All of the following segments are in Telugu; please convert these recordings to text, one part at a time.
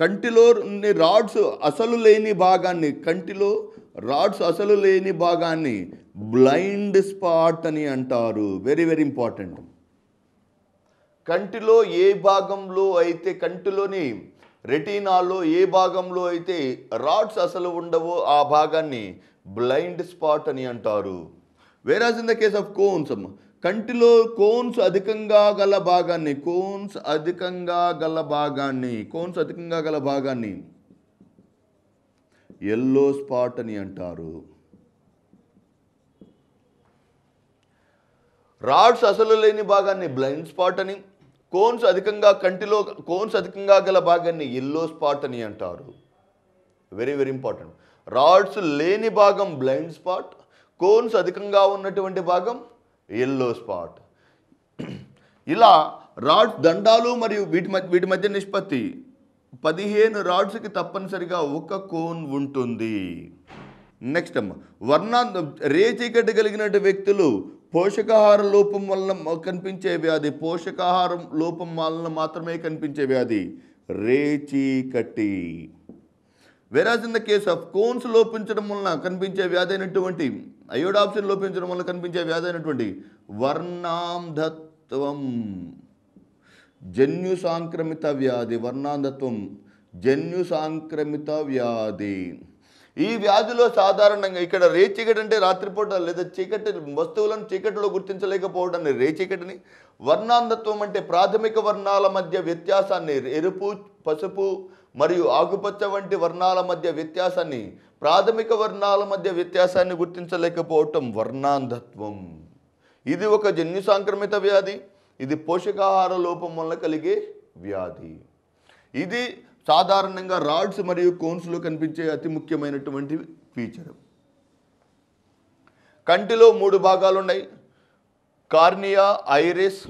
కంటిలో రాడ్స్ అసలు లేని భాగాన్ని కంటిలో రాడ్స్ అసలు లేని భాగాన్ని బ్లైండ్ స్పాట్ అని అంటారు వెరీ వెరీ ఇంపార్టెంట్ కంటిలో ఏ భాగంలో అయితే కంటిలోని రెటీనాలో ఏ భాగంలో అయితే రాడ్స్ అసలు ఉండవో ఆ భాగాన్ని బ్లైండ్ స్పాట్ అని అంటారు whereas in the case of cones కంటిలో కోన్స్ అధికంగా గల భాగాన్ని కోన్స్ అధికంగా గల భాగాన్ని కోన్స్ అధికంగా గల భాగాన్ని ఎల్లో స్పాట్ అని అంటారు రాడ్స్ అసలు లేని భాగాన్ని బ్లైండ్ స్పాట్ అని కోన్స్ అధికంగా కంటిలో కోన్స్ అధికంగా గల భాగాన్ని ఎల్లో స్పాట్ అని అంటారు వెరీ వెరీ ఇంపార్టెంట్ రాడ్స్ లేని భాగం బ్లైండ్ స్పాట్ కోన్స్ అధికంగా ఉన్నటువంటి భాగం ఎల్లో స్పాట్ ఇలా రాడ్ దండాలు మరియు వీటి మధ్య వీటి మధ్య నిష్పత్తి పదిహేను రాడ్స్కి తప్పనిసరిగా ఒక కోన్ ఉంటుంది నెక్స్ట్ అమ్మ వర్ణ రేచీకటి కలిగినట్టు వ్యక్తులు పోషకాహార లోపం వలన కనిపించే వ్యాధి పోషకాహారం లోపం వలన మాత్రమే కనిపించే వ్యాధి రేచీకటి whereas in the case of cones లోపించడం వలన కనిపించే వ్యాధి అయినటువంటి అయోడాప్షన్ లోపించడం వల్ల కనిపించే వ్యాధి అయినటువంటి వర్ణాంధత్వం జన్యు సాంక్రమిత వ్యాధి వర్ణాంధత్వం జన్యు సాంక్రమిత వ్యాధి ఈ వ్యాధిలో సాధారణంగా ఇక్కడ రేచీకటి అంటే రాత్రిపూట లేదా చీకటి వస్తువులను చీకటిలో గుర్తించలేకపోవడాన్ని రేచీకటిని వర్ణాంధత్వం అంటే ప్రాథమిక వర్ణాల మధ్య వ్యత్యాసాన్ని ఎరుపు పసుపు మరియు ఆకుపచ్చ వంటి వర్ణాల మధ్య వ్యత్యాసాన్ని ప్రాథమిక వర్ణాల మధ్య వ్యత్యాసాన్ని గుర్తించలేకపోవటం వర్ణాంధత్వం ఇది ఒక జన్యు సాంక్రమిత వ్యాధి ఇది పోషకాహార లోపం వల్ల కలిగే వ్యాధి ఇది సాధారణంగా రాడ్స్ మరియు కోన్స్లో కనిపించే అతి ముఖ్యమైనటువంటి ఫీచర్ కంటిలో మూడు భాగాలు ఉన్నాయి కార్నియా ఐరిస్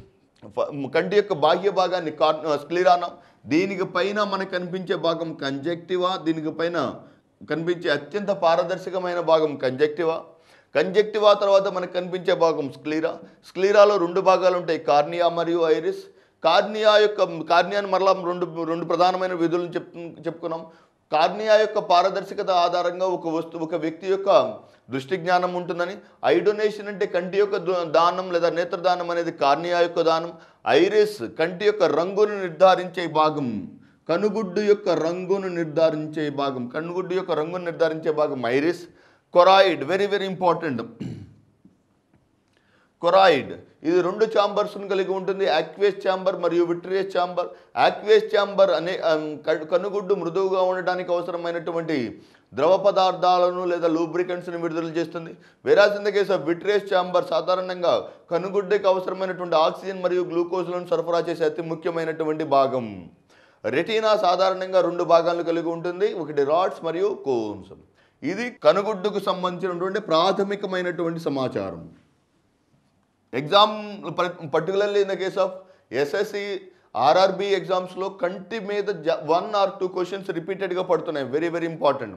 కంటి యొక్క బాహ్య భాగాన్ని కార్ స్క్లీరానం దీనికి పైన మనకు కనిపించే భాగం కంజెక్టివా దీనికి పైన కనిపించే అత్యంత పారదర్శకమైన భాగం కంజెక్టివా కంజెక్టివా తర్వాత మనకు కనిపించే భాగం స్క్లీరా స్క్లీరాలో రెండు భాగాలు ఉంటాయి కార్నియా మరియు ఐరిస్ కార్నియా యొక్క కార్నియాను మరలా రెండు రెండు ప్రధానమైన విధులను చెప్ చెప్పుకున్నాం కార్నియా యొక్క పారదర్శకత ఆధారంగా ఒక వస్తు ఒక వ్యక్తి యొక్క దృష్టి జ్ఞానం ఉంటుందని ఐడొనేషన్ అంటే కంటి యొక్క దానం లేదా నేత్రదానం అనేది కార్నియా యొక్క దానం ఐరిస్ కంటి యొక్క రంగును నిర్ధారించే భాగం కనుగుడ్డు యొక్క రంగును నిర్ధారించే భాగం కనుగుడ్డు యొక్క రంగును నిర్ధారించే భాగం iris choroid very very important choroid ఇది రెండు ఛాంబర్స్ను కలిగి ఉంటుంది యాక్వేస్ ఛాంబర్ మరియు విట్రియస్ ఛాంబర్ యాక్వేస్ ఛాంబర్ అనే కనుగుడ్డు మృదువుగా ఉండడానికి అవసరమైనటువంటి ద్రవ పదార్థాలను లేదా లూబ్రికెంట్స్ను విడుదల చేస్తుంది whereas in the in case of vitreous chamber సాధారణంగా కనుగుడ్డకు అవసరమైనటువంటి ఆక్సిజన్ మరియు గ్లూకోజ్లను సరఫరా చేసే అతి ముఖ్యమైనటువంటి భాగం రెటీనా సాధారణంగా రెండు భాగాలను కలిగి ఉంటుంది ఒకటి రాడ్స్ మరియు కోన్స్ ఇది కనుగుడ్డుకు సంబంధించినటువంటి ప్రాథమికమైనటువంటి సమాచారం exam particularly in the case of SSC RRB ఎగ్జామ్స్లో కంటి మీద వన్ ఆర్ టూ క్వశ్చన్స్ రిపీటెడ్గా పడుతున్నాయి వెరీ వెరీ ఇంపార్టెంట్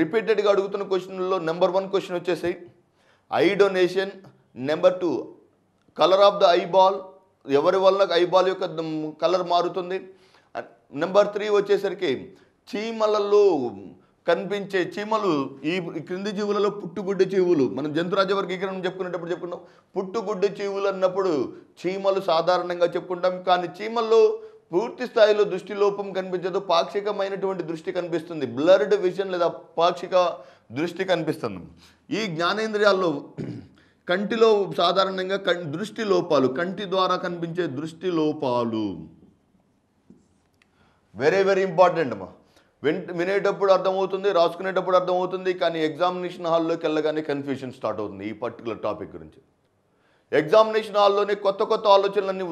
రిపీటెడ్గా అడుగుతున్న క్వశ్చన్లో నెంబర్ వన్ క్వశ్చన్ వచ్చేసి eye donation number two colour of the eyeball ఎవరి వల్ల ఐ బాల్ యొక్క కలర్ మారుతుంది నెంబర్ త్రీ వచ్చేసరికి చీమలలో కనిపించే చీమలు ఈ క్రింది జీవులలో పుట్టుగుడ్డ చీవులు మనం జంతురాజ్య వర్గీకరణ చెప్పుకునేటప్పుడు చెప్పుకున్నాం పుట్టుగుడ్డ చీవులు అన్నప్పుడు చీమలు సాధారణంగా చెప్పుకుంటాం కానీ చీమల్లో పూర్తి స్థాయిలో దృష్టి లోపం కనిపించదు పాక్షికమైనటువంటి దృష్టి కనిపిస్తుంది బ్లర్డ్ విజన్ లేదా పాక్షిక దృష్టి కనిపిస్తుంది ఈ జ్ఞానేంద్రియాల్లో కంటిలో సాధారణంగా కం దృష్టి లోపాలు కంటి ద్వారా కనిపించే దృష్టి లోపాలు వెరీ వెరీ ఇంపార్టెంట్ అమ్మా వెంట వినేటప్పుడు అర్థమవుతుంది రాసుకునేటప్పుడు అర్థమవుతుంది కానీ ఎగ్జామినేషన్ హాల్లోకి వెళ్ళగానే కన్ఫ్యూషన్ స్టార్ట్ అవుతుంది ఈ పర్టికులర్ టాపిక్ గురించి ఎగ్జామినేషన్ హాల్లోనే కొత్త కొత్త ఆలోచనలన్నీ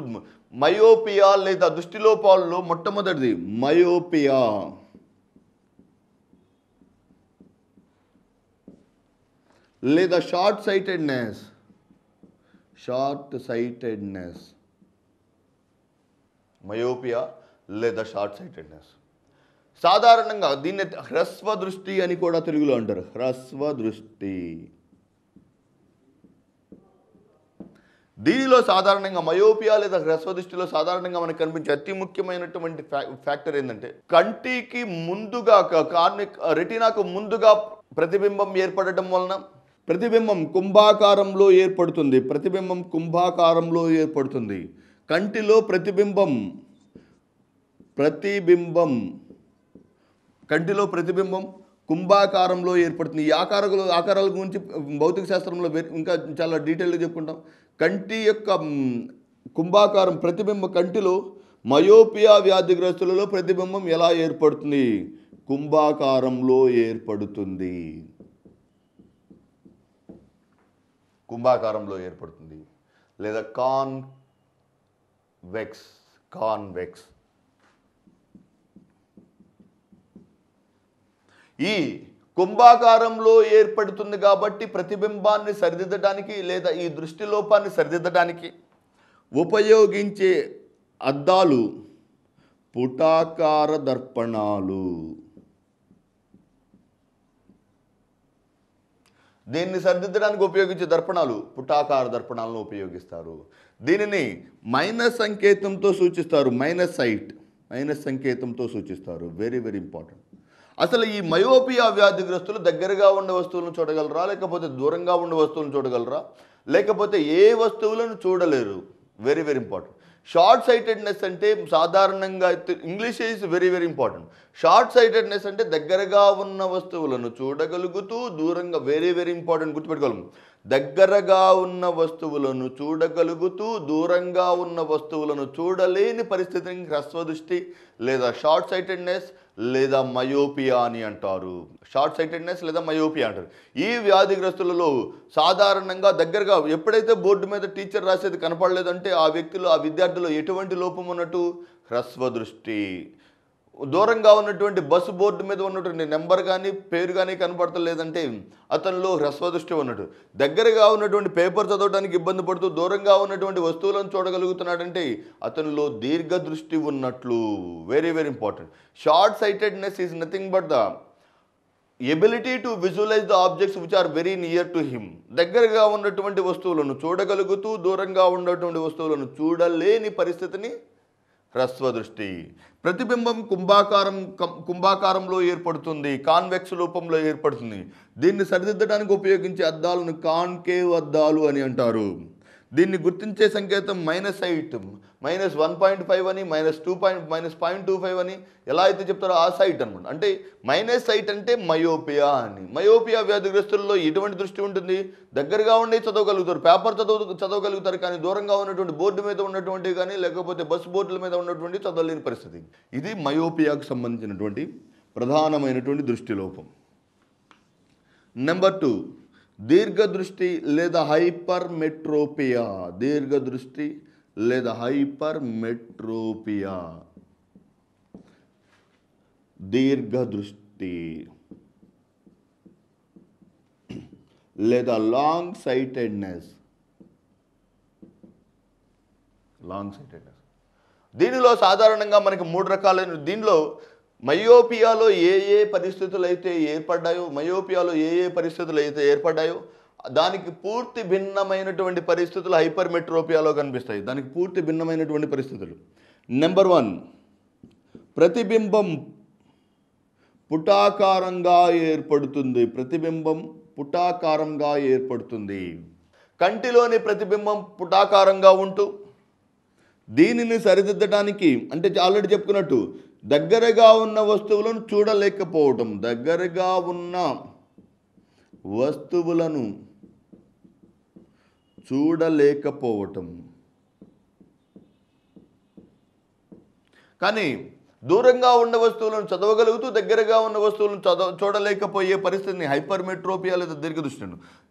మయోపియా లేదా దృష్టిలోపాలలో మొట్టమొదటిది మయోపియా లేదా short sightedness short sightedness myopia లేదా షార్ట్ సైటెడ్నెస్ సాధారణంగా దీన్ని హ్రస్వ దృష్టి అని కూడా తెలుగులో అంటారు హ్రస్వ దృష్టి దీనిలో సాధారణంగా మయోపియా లేదా హ్రస్వదృష్టిలో సాధారణంగా మనకు కనిపించే అతి ముఖ్యమైనటువంటి ఫ్యాక్టర్ ఏంటంటే కంటికి ముందుగా కార్నిక్ రెటీనాకు ముందుగా ప్రతిబింబం ఏర్పడటం వలన ప్రతిబింబం కుంభాకారంలో ఏర్పడుతుంది ప్రతిబింబం కుంభాకారంలో ఏర్పడుతుంది కంటిలో ప్రతిబింబం ప్రతిబింబం కంటిలో ప్రతిబింబం కుంభాకారంలో ఏర్పడుతుంది ఈ ఆకారాలు ఆకారాల గురించి భౌతిక శాస్త్రంలో ఇంకా చాలా డీటెయిల్గా చెప్పుకుంటాం కంటి యొక్క కుంభాకారం ప్రతిబింబ కంటిలో మయోపియా వ్యాధిగ్రస్తులలో ప్రతిబింబం ఎలా ఏర్పడుతుంది కుంభాకారంలో ఏర్పడుతుంది కుంభాకారంలో ఏర్పడుతుంది లేదా కాన్ వెక్స్ కాన్వెక్స్ ఈ కుంభాకారంలో ఏర్పడుతుంది కాబట్టి ప్రతిబింబాన్ని సరిదిద్దడానికి లేదా ఈ దృష్టి లోపాన్ని సరిదిద్దడానికి ఉపయోగించే అద్దాలు పుటాకార దర్పణాలు దీన్ని సరిదిద్దడానికి ఉపయోగించే దర్పణాలు పుటాకార దర్పణాలను ఉపయోగిస్తారు దీనిని మైనస్ సంకేతంతో సూచిస్తారు మైనస్ సైట్ మైనస్ సంకేతంతో సూచిస్తారు వెరీ వెరీ ఇంపార్టెంట్ అసలు ఈ మయోపియా వ్యాధిగ్రస్తులు దగ్గరగా ఉండే వస్తువులను చూడగలరా లేకపోతే దూరంగా ఉండే వస్తువులను చూడగలరా లేకపోతే ఏ వస్తువులను చూడలేరు very very important short sightedness అంటే సాధారణంగా English is very very important short sightedness అంటే దగ్గరగా ఉన్న వస్తువులను చూడగలుగుతూ దూరంగా వెరీ వెరీ ఇంపార్టెంట్ గుర్తుపెట్టుకోగలం దగ్గరగా ఉన్న వస్తువులను చూడగలుగుతూ దూరంగా ఉన్న వస్తువులను చూడలేని పరిస్థితిని హ్రస్వదృష్టి లేదా షార్ట్ సైటెడ్నెస్ లేదా మయోపియా అని అంటారు షార్ట్ సైటెడ్నెస్ లేదా మయోపియా అంటారు ఈ వ్యాధిగ్రస్తులలో సాధారణంగా దగ్గరగా ఎప్పుడైతే బోర్డు మీద టీచర్ రాసేది కనపడలేదంటే ఆ వ్యక్తిలో ఆ విద్యార్థిలో ఎటువంటి లోపం ఉన్నట్టు హ్రస్వదృష్టి దూరంగా ఉన్నటువంటి బస్సు బోర్డు మీద ఉన్నటువంటి నెంబర్ కానీ పేరు కానీ కనపడతలేదంటే అతనిలో హ్రస్వదృష్టి ఉన్నట్టు దగ్గరగా ఉన్నటువంటి పేపర్ చదవడానికి ఇబ్బంది పడుతూ దూరంగా ఉన్నటువంటి వస్తువులను చూడగలుగుతున్నాడంటే అతనిలో దీర్ఘదృష్టి ఉన్నట్లు very very important short sightedness is nothing but the ability to visualise the objects which are very near to him దగ్గరగా ఉన్నటువంటి వస్తువులను చూడగలుగుతూ దూరంగా ఉన్నటువంటి వస్తువులను చూడలేని పరిస్థితిని హ్రస్వదృష్టి ప్రతిబింబం కుంభాకారం కుంభాకారంలో ఏర్పడుతుంది కాన్వెక్స్ రూపంలో ఏర్పడుతుంది దీన్ని సరిదిద్దడానికి ఉపయోగించే అద్దాలను కాన్కేవ్ అద్దాలు అని అంటారు దీన్ని గుర్తించే సంకేతం minus eight minus one point five అని minus two point minus point two five అని ఎలా అయితే చెప్తారో ఆ సైట్ అనమాట అంటే మైనస్ సైట్ అంటే మయోపియా అని మయోపియా వ్యాధిగ్రస్తుల్లో ఎటువంటి దృష్టి ఉంటుంది దగ్గరగా ఉండి చదవగలుగుతారు పేపర్ చదువు చదవగలుగుతారు కానీ దూరంగా ఉన్నటువంటి బోర్డు మీద ఉన్నటువంటి కానీ లేకపోతే బస్సు బోర్డుల మీద ఉన్నటువంటి చదవలేని పరిస్థితి ఇది మయోపియాకు సంబంధించినటువంటి ప్రధానమైనటువంటి దృష్టిలోపం నెంబర్ టూ దీర్ఘదృష్టి లేదా హైపర్ మెట్రోపియా దీర్ఘదృష్టి లేదా హైపర్ మెట్రోపియా దీర్ఘదృష్టి లేదా లాంగ్ సైటెడ్నెస్ లాంగ్ సైటెడ్నెస్ దీనిలో సాధారణంగా మనకి మూడు రకాలైన దీనిలో మయోపియాలో ఏ ఏ పరిస్థితులు అయితే ఏర్పడ్డాయో మయోపియాలో ఏ ఏ పరిస్థితులు అయితే ఏర్పడ్డాయో దానికి పూర్తి భిన్నమైనటువంటి పరిస్థితులు హైపర్మెట్రోపియాలో కనిపిస్తాయి దానికి పూర్తి భిన్నమైనటువంటి పరిస్థితులు నెంబర్ వన్ ప్రతిబింబం పుటాకారంగా ఏర్పడుతుంది ప్రతిబింబం పుటాకారంగా ఏర్పడుతుంది కంటిలోని ప్రతిబింబం పుటాకారంగా ఉంటూ దీనిని సరిదిద్దడానికి అంటే ఆల్రెడీ చెప్పుకున్నట్టు దగ్గరగా ఉన్న వస్తువులను చూడలేకపోవటం దగ్గరగా ఉన్న వస్తువులను చూడలేకపోవటం కానీ దూరంగా ఉన్న వస్తువులను చదవగలుగుతూ దగ్గరగా ఉన్న వస్తువులను చదవ చూడలేకపోయే పరిస్థితిని హైపర్మెట్రోపియాలతో లేదా దీర్ఘదృష్టి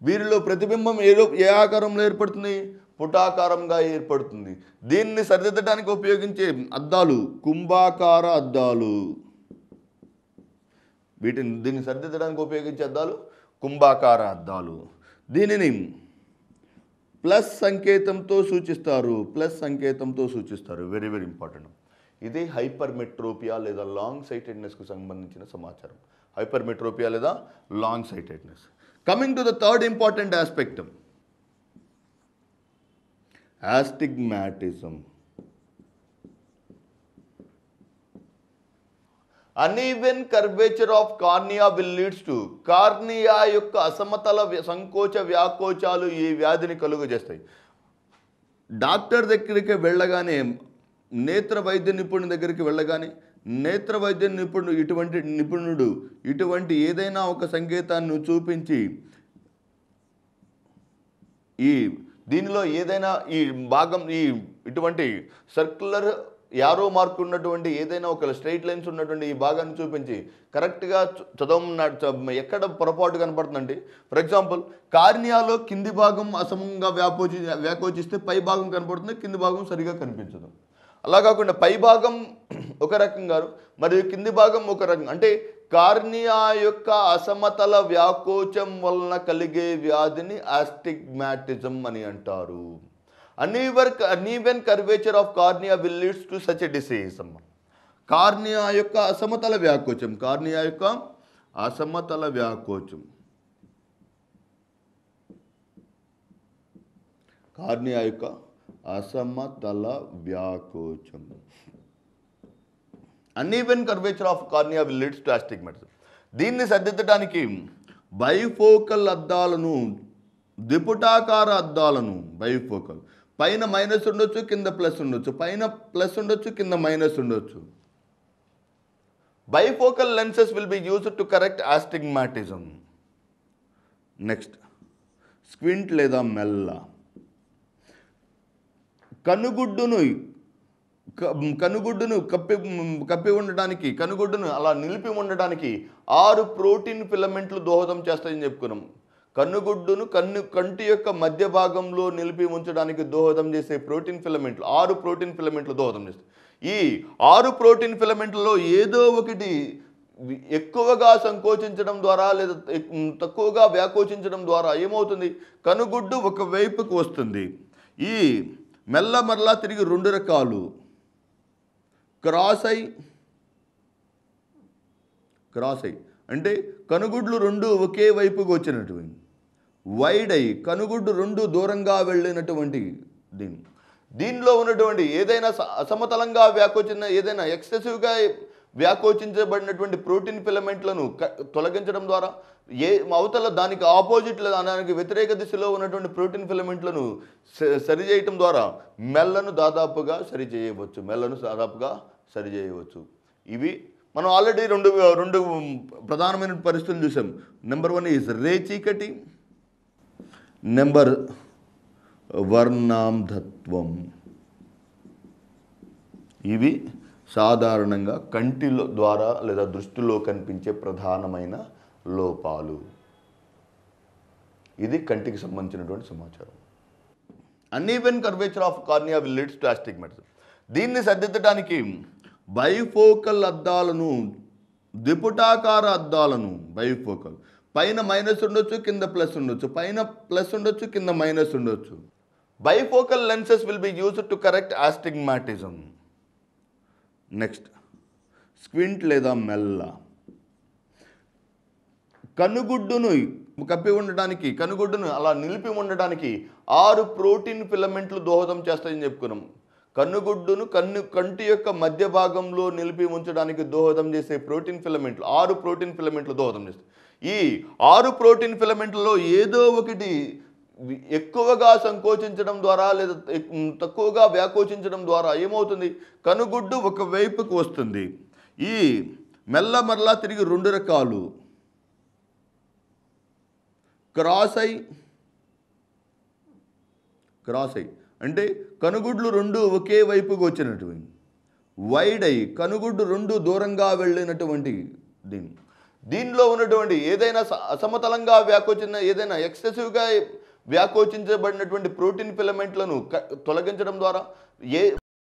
వీరిలో ప్రతిబింబం ఏ ఏ ఆకారంలో ఏర్పడుతుంది పుటాకారంగా ఏర్పడుతుంది దీన్ని సరిదిద్దడానికి ఉపయోగించే అద్దాలు కుంభాకార అద్దాలు వీటిని దీన్ని సరిదిద్దడానికి ఉపయోగించే అద్దాలు కుంభాకార అద్దాలు దీనిని ప్లస్ సంకేతంతో సూచిస్తారు ప్లస్ సంకేతంతో సూచిస్తారు వెరీ వెరీ ఇంపార్టెంట్ ఇది హైపర్మెట్రోపియా లేదా లాంగ్ సైటెడ్నెస్కు సంబంధించిన సమాచారం హైపర్మెట్రోపియా లేదా long sightedness coming to the third important aspect astigmatism uneven curvature of cornea will leads to cornea యొక్క అసమతల సంకోచ వ్యాకోచాలు ఈ వ్యాధిని కలుగజేస్తాయి డాక్టర్ దగ్గరికి వెళ్ళగానే నేత్ర వైద్య నిపుణుడి దగ్గరికి వెళ్ళగానే నేత్ర వైద్య నిపుణుడు ఇటువంటి నిపుణుడు ఇటువంటి ఏదైనా ఒక సంకేతాన్ని చూపించి ఈ దీనిలో ఏదైనా ఈ భాగం ఈ ఇటువంటి సర్క్యులర్ యారో మార్క్ ఉన్నటువంటి ఏదైనా ఒక స్ట్రైట్ లైన్స్ ఉన్నటువంటి ఈ భాగాన్ని చూపించి కరెక్ట్గా చదవం ఎక్కడ పొరపాటు కనపడుతుందండి ఫర్ ఎగ్జాంపుల్ కార్నియాలో కింది భాగం అసమంగా వ్యాపోచి వ్యాకోచిస్తే పై భాగం కనపడుతుంది కింది భాగం సరిగా కనిపించదు అలా కాకుండా పై భాగం ఒక రకం గారు మరియు కింది భాగం ఒక రకం అంటే కార్నియా యొక్క అసమతల వ్యాకోచం వలన కలిగే వ్యాధిని ఆస్టిగ్మాటిజం అని అంటారు uneven uneven curvature of cornea will leads to such a disease అమ్మ కార్నియా యొక్క అసమతల వ్యాకోచం కార్నియా యొక్క అసమతల వ్యాకోచం కార్నియా యొక్క అసమతల వ్యాకోచం uneven curvature of cornea will leads to astigmatism దీన్ని సరిదిద్దడానికి బైఫోకల్ అద్దాలను ద్విపుటాకార అద్దాలను బైఫోకల్ పైన మైనస్ ఉండొచ్చు కింద ప్లస్ ఉండొచ్చు పైన ప్లస్ ఉండొచ్చు కింద మైనస్ ఉండొచ్చు bifocal lenses will be use to correct astigmatism next squint లేదా మెల్ల కనుగుడ్డును కనుగుడ్డును కప్పి కప్పి ఉండడానికి కనుగుడ్డును అలా నిలిపి ఉండడానికి ఆరు ప్రోటీన్ ఫిలమెంట్లు దోహదం చేస్తాయని చెప్పుకున్నాం కన్నుగుడ్డును కన్ను కంటి యొక్క మధ్య భాగంలో నిలిపి ఉంచడానికి దోహదం చేసే ప్రోటీన్ ఫిలమెంట్లు ఆరు ప్రోటీన్ ఫిలమెంట్లు దోహదం చేస్తాయి ఈ ఆరు ప్రోటీన్ ఫిలమెంట్లలో ఏదో ఒకటి ఎక్కువగా సంకోచించడం ద్వారా లేదా తక్కువగా వ్యాకోచించడం ద్వారా ఏమవుతుంది కనుగుడ్డు ఒక వస్తుంది ఈ మెల్ల మరలా తిరిగి రెండు రకాలు క్రాస్ అయి క్రాస్ అయి అంటే కనుగుడ్లు రెండు ఒకే వైపుకు వచ్చినటువంటి వైడ్ అయి కనుగుడ్డు రెండు దూరంగా వెళ్ళినటువంటి దీన్ని దీనిలో ఉన్నటువంటి ఏదైనా అసమతలంగా వ్యాకోచిన ఏదైనా ఎక్సెసివ్గా వ్యాకోచించబడినటువంటి ప్రోటీన్ ఫిలమెంట్లను తొలగించడం ద్వారా ఏ అవతల దానికి ఆపోజిట్ దానికి వ్యతిరేక దిశలో ఉన్నటువంటి ప్రోటీన్ ఫిలమెంట్లను సరిచేయటం ద్వారా మెల్లను దాదాపుగా సరిచేయవచ్చు మెల్లను దాదాపుగా సరిచేయవచ్చు ఇవి మనం ఆల్రెడీ రెండు రెండు ప్రధానమైన పరిస్థితులు చూసాం నెంబర్ వన్ ఈజ్ రే చీకటి నెంబర్ వర్ణాంధత్వం ఇవి సాధారణంగా కంటిలో ద్వారా లేదా దృష్టిలో కనిపించే ప్రధానమైన లోపాలు ఇది కంటికి సంబంధించినటువంటి సమాచారం even curvature of cornea will leads to astigmatism దీన్ని సర్దిద్దడానికి బైఫోకల్ అద్దాలను ద్విపుటాకార అద్దాలను బైఫోకల్ పైన మైనస్ ఉండొచ్చు కింద ప్లస్ ఉండొచ్చు పైన ప్లస్ ఉండొచ్చు కింద మైనస్ ఉండొచ్చు bifocal lenses will be used to correct astigmatism next squint లేదా మెల్ల కనుగుడ్డును కప్పి ఉండడానికి కనుగుడ్డును అలా నిలిపి ఉండడానికి ఆరు ప్రోటీన్ ఫిలమెంట్లు దోహదం చేస్తాయని చెప్పుకున్నాం కన్నుగుడ్డును కన్ను కంటి యొక్క మధ్య భాగంలో నిలిపి ఉంచడానికి దోహదం చేసే ప్రోటీన్ ఫిలమెంట్లు ఆరు ప్రోటీన్ ఫిలమెంట్లు దోహదం చేస్తాయి ఈ ఆరు ప్రోటీన్ ఫిలమెంట్లలో ఏదో ఒకటి ఎక్కువగా సంకోచించడం ద్వారా లేదా తక్కువగా వ్యాకోచించడం ద్వారా ఏమవుతుంది కనుగుడ్డు ఒకవైపుకు వస్తుంది ఈ మెల్ల మరలా తిరిగి రెండు రకాలు క్రాస్ అయి క్రాస్ అయి అంటే కనుగుడ్లు రెండు ఒకే వైపుకు వచ్చినటువంటి వైడ్ అయి కనుగుడ్డు రెండు దూరంగా వెళ్ళినటువంటి దీని దీనిలో ఉన్నటువంటి ఏదైనా అసమతలంగా వ్యాకోచిన ఏదైనా ఎక్సెసివ్గా వ్యాకోచించబడినటువంటి ప్రోటీన్ ఫిలమెంట్లను తొలగించడం ద్వారా ఏ